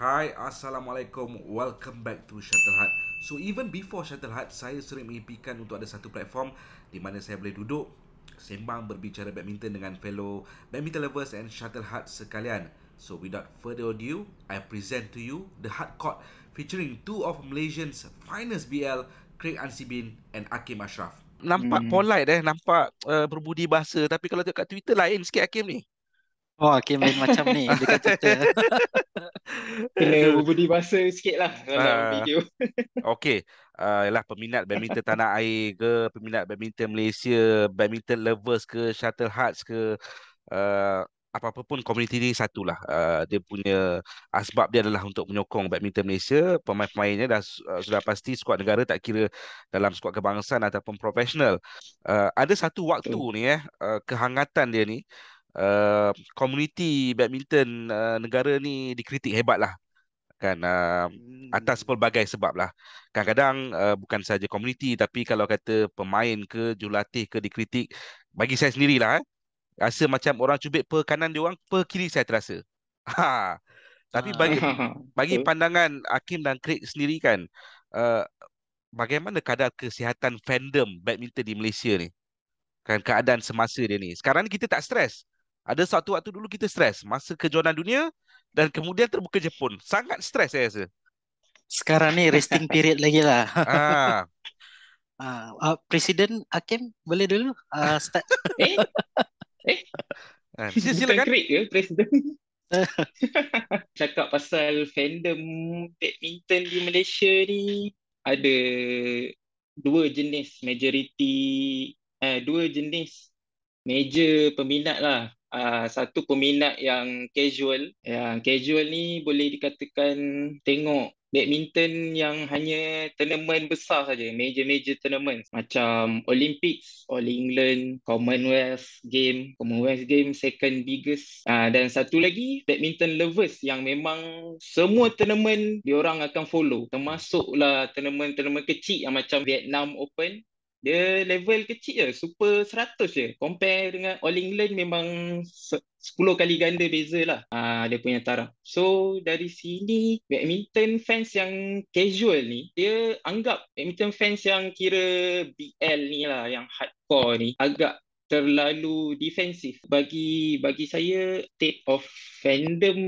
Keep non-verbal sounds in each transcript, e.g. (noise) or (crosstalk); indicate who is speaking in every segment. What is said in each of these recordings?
Speaker 1: Hi, Assalamualaikum. Welcome back to Shuttle Hut. So, even before Shuttle Hut, saya sering mengimpikan untuk ada satu platform di mana saya boleh duduk, sembang berbicara badminton dengan fellow badminton lovers and Shuttle Hut sekalian. So, without further ado, I present to you The Hut Court featuring two of Malaysian's finest BL, Craig Ansibin and Akim Ashraf. Nampak hmm. polite eh, nampak uh, berbudi bahasa. Tapi kalau tengok kat Twitter lain sikit Akim ni. Oh, Akim lain macam ni dekat Twitter. (laughs) Kena
Speaker 2: berbudi bahasa sikit lah dalam uh, video.
Speaker 1: (laughs) okay. Uh, ah, lah peminat badminton tanah air ke, peminat badminton Malaysia, badminton lovers ke, shuttle hearts ke, uh, apa-apa pun komuniti ni satulah. Uh, dia punya asbab dia adalah untuk menyokong badminton Malaysia. Pemain-pemainnya dah uh, sudah pasti skuad negara tak kira dalam skuad kebangsaan ataupun profesional. Uh, ada satu waktu hmm. ni eh, uh, kehangatan dia ni, komuniti eh, uh, badminton uh, negara ni dikritik hebat lah kan uh, atas hmm. pelbagai sebab lah kadang-kadang uh, bukan saja komuniti tapi kalau kata pemain ke jurulatih ke dikritik bagi saya sendirilah eh, rasa macam orang cubit per kanan dia orang per kiri saya terasa (laughs) ha. tapi bagi (laughs) bagi pandangan Hakim dan Craig sendiri kan uh, bagaimana kadar kesihatan fandom badminton di Malaysia ni kan keadaan semasa dia ni sekarang ni kita tak stres ada satu waktu dulu kita stres masa kejohanan dunia dan kemudian terbuka Jepun. Sangat stres saya rasa.
Speaker 2: Sekarang ni resting (laughs) period lagi lah. Ah. (laughs) Ah, uh, ah, Presiden Hakim boleh dulu uh, start. (laughs) eh? Eh? Ah, Sila, silakan. Bukan ke
Speaker 3: Presiden? Cakap pasal fandom badminton di Malaysia ni ada dua jenis majority eh, dua jenis major peminat lah Ah, satu peminat yang casual. Yang casual ni boleh dikatakan tengok badminton yang hanya tournament besar saja, major-major tournament macam Olympics, All England, Commonwealth Games, Commonwealth Games second biggest. Ah dan satu lagi badminton lovers yang memang semua tournament diorang akan follow, termasuklah tournament-tournament kecil yang macam Vietnam Open, dia level kecil je super 100 je compare dengan All England memang 10 kali ganda beza lah uh, dia punya taraf so dari sini badminton fans yang casual ni dia anggap badminton fans yang kira BL ni lah yang hardcore ni agak terlalu defensif bagi bagi saya state of fandom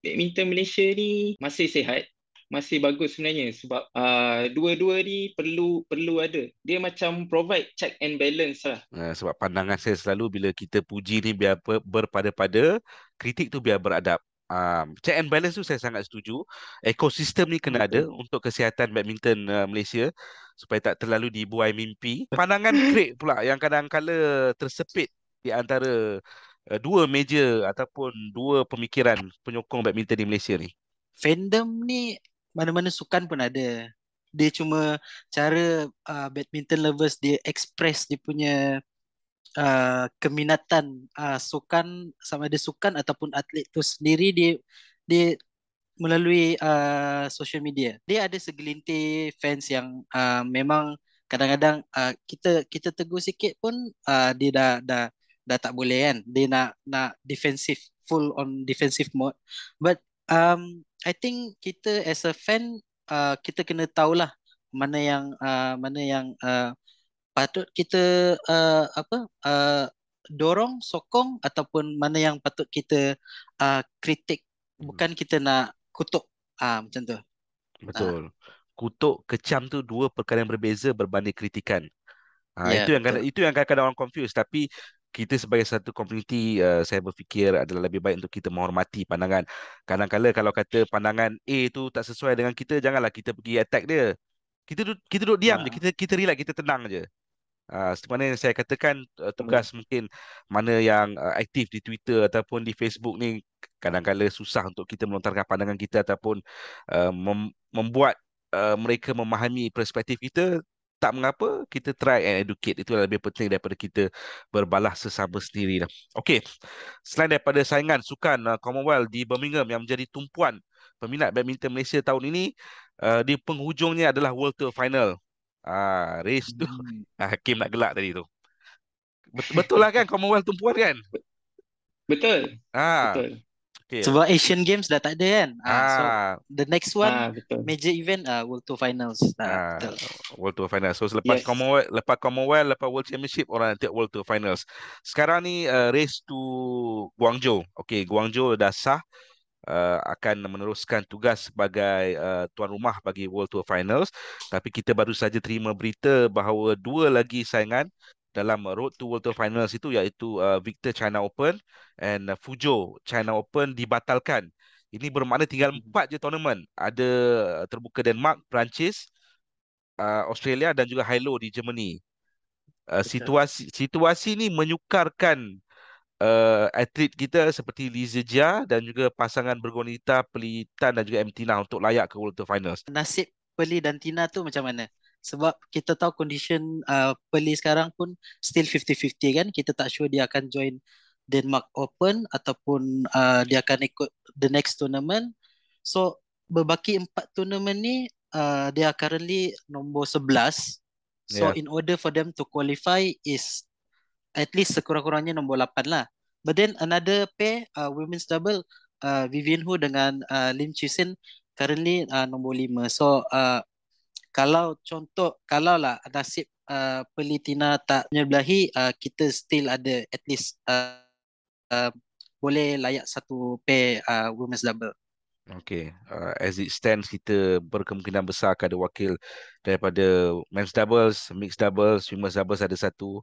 Speaker 3: badminton Malaysia ni masih sihat masih bagus sebenarnya sebab uh, dua-dua ni perlu perlu ada. Dia macam provide check and balance lah.
Speaker 1: Uh, sebab pandangan saya selalu bila kita puji ni biar berpada-pada, kritik tu biar beradab. Um, check and balance tu saya sangat setuju. Ekosistem ni kena ada untuk kesihatan badminton uh, Malaysia supaya tak terlalu dibuai mimpi. Pandangan kritik (laughs) pula yang kadang-kala tersepit di antara uh, dua meja ataupun dua pemikiran penyokong badminton di Malaysia ni.
Speaker 2: Fandom ni mana-mana sukan pun ada. Dia cuma cara uh, badminton lovers dia express dia punya uh, keminatan uh, sukan sama ada sukan ataupun atlet tu sendiri dia dia melalui uh, social media. Dia ada segelintir fans yang uh, memang kadang-kadang uh, kita kita tegur sikit pun uh, dia dah dah dah tak boleh kan. Dia nak nak defensive full on defensive mode. But um I think kita as a fan uh, kita kena tahu lah mana yang uh, mana yang uh, patut kita uh, apa uh, dorong sokong ataupun mana yang patut kita uh, kritik hmm. bukan kita nak
Speaker 1: kutuk uh, macam tu betul uh. kutuk kecam tu dua perkara yang berbeza berbanding kritikan uh, ah, yeah, itu yang betul. itu yang kadang-kadang orang confuse tapi kita sebagai satu komuniti uh, eh, saya berfikir adalah lebih baik untuk kita menghormati pandangan kadang-kadang kalau kata pandangan A tu tak sesuai dengan kita janganlah kita pergi attack dia kita duduk, kita duduk diam je kita kita relax kita tenang je ah uh, mana yang saya katakan uh, tugas mungkin mana yang uh, aktif di Twitter ataupun di Facebook ni kadang-kadang susah untuk kita melontarkan pandangan kita ataupun uh, mem- membuat uh, mereka memahami perspektif kita tak mengapa kita try and educate itu lebih penting daripada kita berbalas sesama sendiri lah. Okey. Selain daripada saingan sukan uh, Commonwealth di Birmingham yang menjadi tumpuan peminat badminton Malaysia tahun ini uh, di penghujungnya adalah World Tour Final. Ah uh, race tu hmm. (laughs) Ah, Kim nak gelak tadi tu. Bet- betul lah kan Commonwealth tumpuan kan? Betul. Ah. Betul. Yeah. Sebab Asian Games dah tak ada
Speaker 2: kan. Ah, ah. so the next one ah, major event uh, World Tour Finals. Ah, ah,
Speaker 1: World Tour Finals. So selepas yes. Commonwealth, lepas Commonwealth, lepas World Championship orang nanti World Tour Finals. Sekarang ni uh, race to Guangzhou. Okay, Guangzhou dah sah. Uh, akan meneruskan tugas sebagai uh, tuan rumah bagi World Tour Finals tapi kita baru saja terima berita bahawa dua lagi saingan dalam road to world finals itu iaitu uh, Victor China Open and uh, Fuzhou China Open dibatalkan. Ini bermakna tinggal hmm. empat je tournament. Ada uh, terbuka Denmark, Perancis, uh, Australia dan juga Hilo di Germany. Uh, situasi situasi ini menyukarkan uh, atlet kita seperti Lizia dan juga pasangan Bergonita, Pelitan dan juga MTina untuk layak ke World Finals.
Speaker 2: Nasib Peli dan Tina tu macam mana? sebab kita tahu condition uh, Perlis sekarang pun still 50-50 kan kita tak sure dia akan join Denmark Open ataupun uh, dia akan ikut the next tournament so berbaki empat tournament ni uh, currently nombor 11 yeah. so in order for them to qualify is at least sekurang-kurangnya nombor 8 lah but then another pair uh, women's double uh, Vivian Hu dengan uh, Lim Chisin currently uh, nombor 5 so uh, kalau contoh kalau lah nasib uh, pelitina tak menyebelahi uh, kita still ada at least uh, uh, boleh layak satu pair uh, women's double
Speaker 1: Okay, uh, as it stands kita berkemungkinan besar akan ada wakil daripada men's doubles, mixed doubles, women's doubles ada satu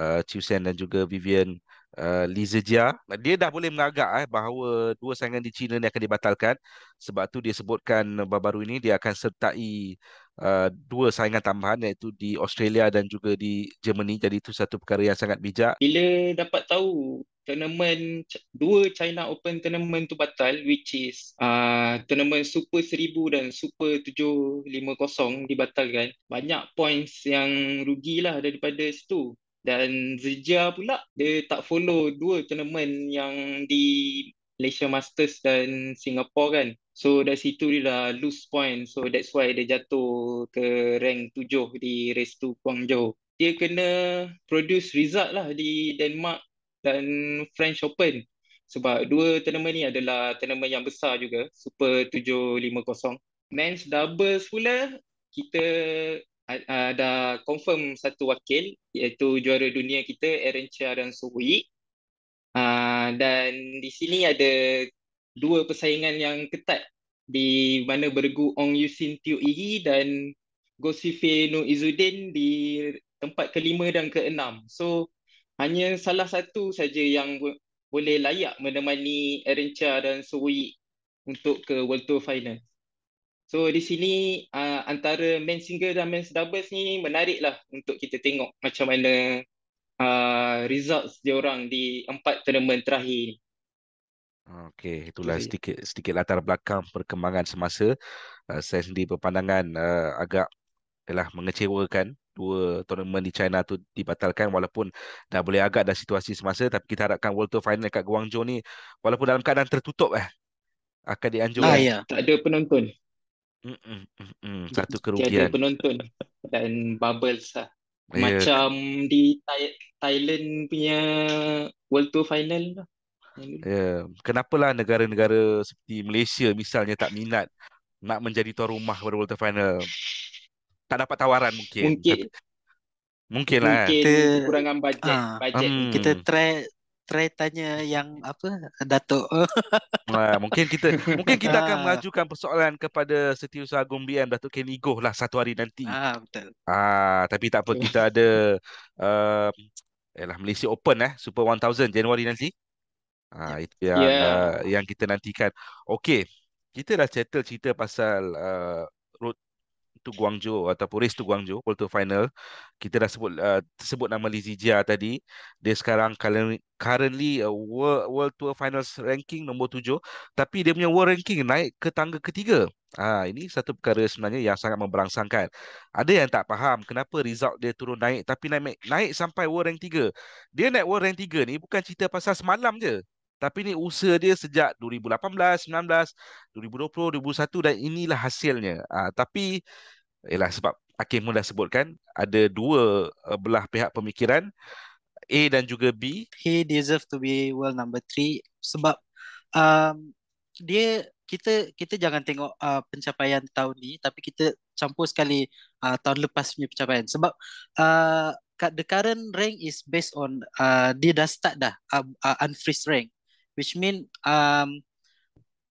Speaker 1: uh, Chiu Sen dan juga Vivian uh, Li Zijia. Dia dah boleh mengagak eh, bahawa dua saingan di China ni akan dibatalkan sebab tu dia sebutkan baru-baru ini dia akan sertai uh, dua saingan tambahan iaitu di Australia dan juga di Germany jadi itu satu perkara yang sangat bijak bila dapat
Speaker 3: tahu tournament dua China Open tournament tu batal which is uh, tournament Super 1000 dan Super 750 dibatalkan banyak points yang rugilah daripada situ dan Zijia pula dia tak follow dua tournament yang di Malaysia Masters dan Singapore kan So dari situ dia dah lose point. So that's why dia jatuh ke rank tujuh di race tu Guangzhou. Dia kena produce result lah di Denmark dan French Open. Sebab dua tournament ni adalah tournament yang besar juga. Super 750. Men's doubles pula kita ada ah, uh, confirm satu wakil iaitu juara dunia kita Aaron Chia dan Su Hui. Uh, dan di sini ada dua persaingan yang ketat di mana bergu Ong Yusin Tiu Iri dan Gosife Nu Izuddin di tempat kelima dan keenam. So hanya salah satu saja yang boleh layak menemani Erincha dan Sui untuk ke World Tour Final. So di sini uh, antara men single dan men doubles ni menariklah untuk kita tengok macam mana uh, results dia orang di empat tournament terakhir ni.
Speaker 1: Okey, itulah okay. sedikit sedikit latar belakang perkembangan semasa. Uh, saya sendiri berpandangan uh, agak telah mengecewakan dua tournament di China tu dibatalkan walaupun dah boleh agak dah situasi semasa tapi kita harapkan World Tour Final kat Guangzhou ni walaupun dalam keadaan tertutup eh akan dianjur ah, eh. ya. tak
Speaker 3: ada penonton
Speaker 1: Mm-mm. Hmm. satu kerugian tiada
Speaker 3: penonton dan bubbles lah yeah. macam di Thailand punya World Tour Final lah
Speaker 1: Hmm. Ya, kenapa lah negara-negara seperti Malaysia misalnya tak minat nak menjadi tuan rumah pada World Final? Tak dapat tawaran mungkin. Mungkin. Mungkin lah. Kan. Mungkin kita, kurangan bajet. Uh, ah, bajet. Um, hmm. kita try
Speaker 2: try tanya yang apa Datuk.
Speaker 1: nah, (laughs) mungkin kita mungkin kita akan ah. mengajukan persoalan kepada Setiausaha Agung BM Datuk Ken Igoh lah satu hari nanti. Ah betul. Ah tapi tak apa hmm. kita ada uh, ehm, eh Yalah, Malaysia Open eh Super 1000 Januari nanti. Ah ha, ya. itu yang yeah. uh, yang kita nantikan. Okey, kita dah settle cerita pasal uh, road to Guangzhou atau Paris to Guangzhou World Tour Final. Kita dah sebut uh, tersebut nama Li Zijia tadi. Dia sekarang currently uh, World, World Tour Finals ranking nombor tujuh. Tapi dia punya world ranking naik ke tangga ketiga. Ah ha, ini satu perkara sebenarnya yang sangat memberangsangkan. Ada yang tak faham kenapa result dia turun naik tapi naik naik sampai world rank 3. Dia naik world rank 3 ni bukan cerita pasal semalam je. Tapi ini usaha dia sejak 2018, 19, 2020, 2021 dan inilah hasilnya. Uh, tapi ialah sebab Hakim pun dah sebutkan ada dua eh, belah pihak pemikiran A dan juga B. He deserve to be world number three sebab um, dia kita
Speaker 2: kita jangan tengok uh, pencapaian tahun ni tapi kita campur sekali uh, tahun lepas punya pencapaian sebab uh, the current rank is based on uh, dia dah start dah uh, uh, unfreeze rank which mean um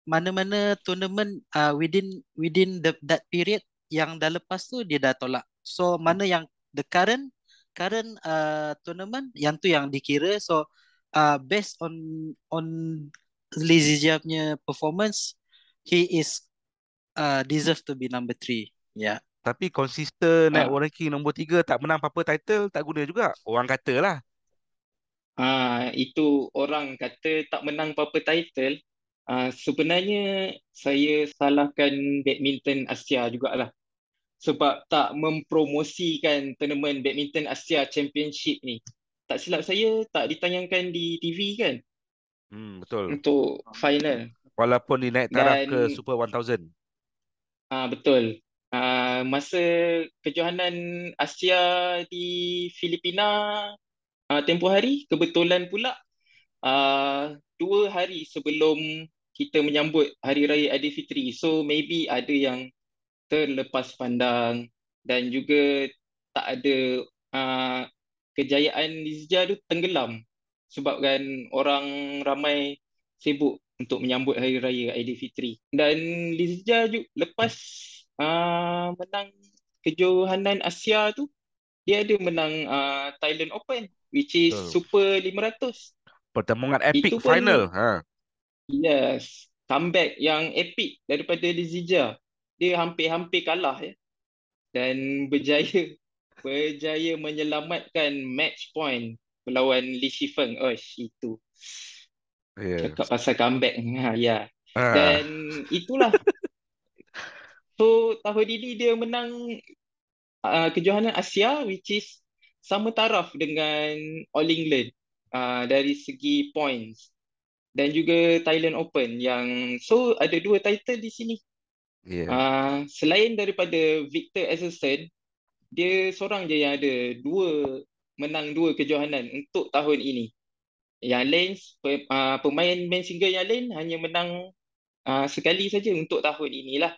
Speaker 2: mana-mana tournament uh, within within the, that period yang dah lepas tu dia dah tolak. So mana yang the current current uh, tournament yang tu yang dikira so uh, based on on Lizzie punya performance
Speaker 1: he is uh, deserve to be number 3. Yeah. Tapi consistent uh. Ah. networking nombor 3 tak menang apa-apa title tak guna juga. Orang katalah uh, itu
Speaker 3: orang kata tak menang apa-apa title
Speaker 1: uh, sebenarnya
Speaker 3: saya salahkan badminton Asia jugalah sebab tak mempromosikan tournament badminton Asia Championship ni tak silap saya tak ditayangkan di TV kan
Speaker 1: hmm betul untuk final walaupun ni naik taraf Dan, ke super
Speaker 3: 1000 ah uh, betul Uh, masa kejohanan Asia di Filipina Ah, tempoh hari kebetulan pula uh, dua hari sebelum kita menyambut Hari Raya Aidilfitri. So maybe ada yang terlepas pandang dan juga tak ada uh, kejayaan Nizja tu tenggelam sebabkan orang ramai sibuk untuk menyambut Hari Raya Aidilfitri. Dan Nizja juga lepas uh, menang kejohanan Asia tu dia ada menang uh, Thailand Open which is so, Super 500.
Speaker 1: Pertemuan epic itu final. Ha.
Speaker 3: Yes, comeback yang epic daripada Lizija. Dia hampir-hampir kalah ya. Dan berjaya (laughs) berjaya menyelamatkan match point melawan Li Shifeng. Oh, itu. Yeah. Cakap pasal comeback. Ha, ya. Ha. Dan itulah. (laughs) so, tahun ini dia menang Uh, kejohanan Asia which is sama taraf dengan All England uh, dari segi points dan juga Thailand Open yang so ada dua title di sini. Yeah. Uh, selain daripada Victor Asselson, dia seorang je yang ada dua menang dua kejohanan untuk tahun ini. Yang lain uh, pemain main single yang lain hanya menang uh, sekali saja untuk tahun inilah.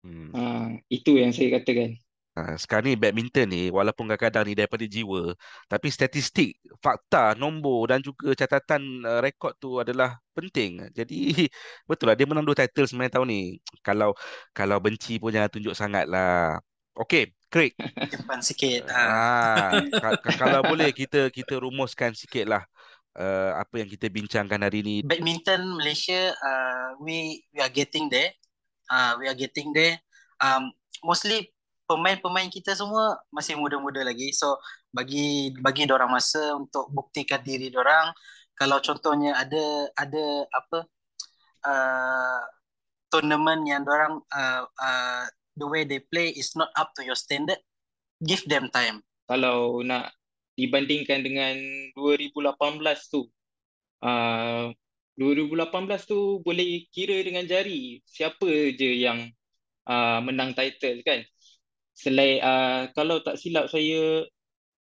Speaker 1: Hmm. Uh, itu yang saya katakan. Ha, sekarang ni badminton ni walaupun kadang-kadang ni daripada jiwa tapi statistik fakta nombor dan juga catatan uh, rekod tu adalah penting jadi (laughs) betul lah dia menang dua title sebenarnya tahun ni kalau kalau benci pun jangan tunjuk sangat lah Okay, Craig. Kepan sikit. Ha. Ha. kalau boleh kita kita rumuskan sikit lah uh, eh, apa yang kita bincangkan hari ini.
Speaker 2: Badminton Malaysia, uh, we we are getting there. Uh, we are getting there. Um, mostly pemain-pemain kita semua masih muda-muda lagi so bagi bagi orang masa untuk buktikan diri orang kalau contohnya ada ada apa uh, tournament yang orang uh, uh, the way they play is not up to your standard give them time kalau nak dibandingkan dengan 2018 tu
Speaker 3: uh, 2018 tu boleh kira dengan jari siapa je yang uh, menang title kan selai uh, kalau tak silap saya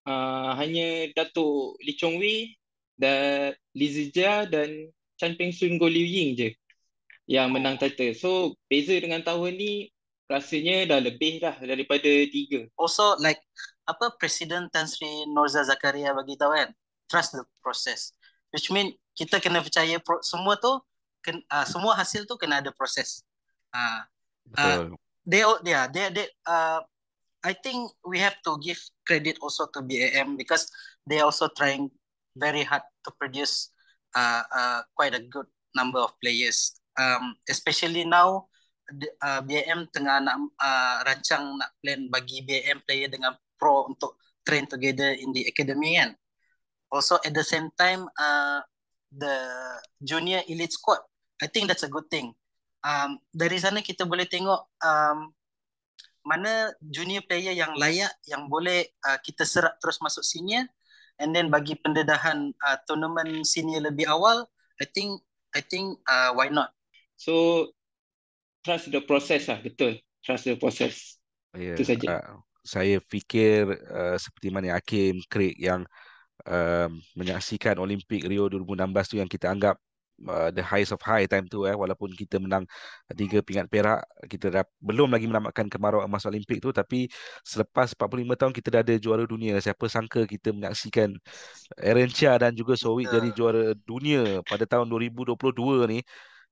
Speaker 3: uh, hanya Datuk Li Chong Wei dan Li Zijia dan Chan Peng Sun Go Liu Ying je yang menang title. So
Speaker 2: beza dengan tahun ni rasanya dah lebih dah daripada tiga. Also like apa Presiden Tan Sri Norza Zakaria bagi tahu kan trust the process. Which mean kita kena percaya pro- semua tu ken, uh, semua hasil tu kena ada proses. Ah. Uh, uh, they all yeah, they they uh, I think we have to give credit also to BAM because they also trying very hard to produce uh, uh, quite a good number of players. Um, especially now, uh, BAM tengah nak uh, rancang nak plan bagi BAM player dengan pro untuk train together in the academy kan. Also at the same time, uh, the junior elite squad, I think that's a good thing. Um, dari sana kita boleh tengok um, mana junior player yang layak yang boleh uh, kita serap terus masuk senior and then bagi pendedahan uh, tournament senior lebih awal i think i think uh, why not so trust the process lah betul trust the process
Speaker 1: yeah. itu saja uh, saya fikir uh, seperti mana Hakim Craig yang uh, menyaksikan Olimpik Rio 2016 tu yang kita anggap uh, the highest of high time tu eh walaupun kita menang tiga pingat perak kita dah belum lagi menamatkan kemarau emas olimpik tu tapi selepas 45 tahun kita dah ada juara dunia siapa sangka kita menyaksikan Aaron Chia dan juga Sowit yeah. jadi juara dunia pada tahun 2022 ni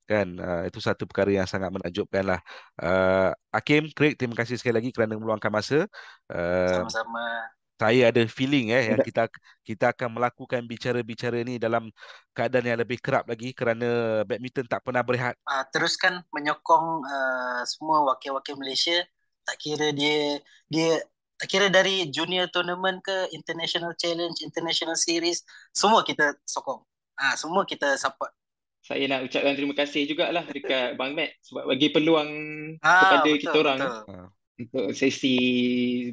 Speaker 1: kan uh, itu satu perkara yang sangat menakjubkan lah uh, Hakim, Craig terima kasih sekali lagi kerana meluangkan masa uh,
Speaker 2: sama-sama
Speaker 1: saya ada feeling eh yang kita kita akan melakukan bicara-bicara ni dalam keadaan yang lebih kerap lagi kerana badminton tak pernah berehat.
Speaker 2: Uh, teruskan menyokong uh, semua wakil-wakil Malaysia tak kira dia dia tak kira dari junior tournament ke international challenge, international series, semua kita sokong. Ah uh, semua kita support. Saya nak ucapkan terima kasih jugalah dekat Bang Mat sebab bagi
Speaker 3: peluang uh, kepada betul, kita orang. Betul. Ah. Untuk sesi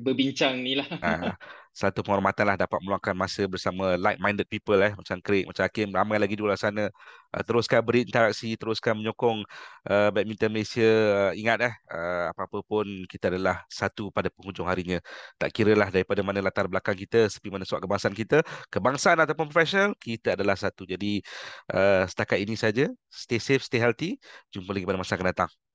Speaker 3: berbincang ni lah.
Speaker 1: Uh satu penghormatan lah dapat meluangkan masa bersama like-minded people eh macam Craig, macam Hakim, ramai lagi di luar sana. Uh, teruskan berinteraksi, teruskan menyokong uh, badminton Malaysia. Uh, ingat eh, uh, apa-apa pun kita adalah satu pada penghujung harinya. Tak kira lah daripada mana latar belakang kita, sepi mana suat kebangsaan kita, kebangsaan ataupun profesional, kita adalah satu. Jadi uh, setakat ini saja, stay safe, stay healthy. Jumpa lagi pada masa akan datang.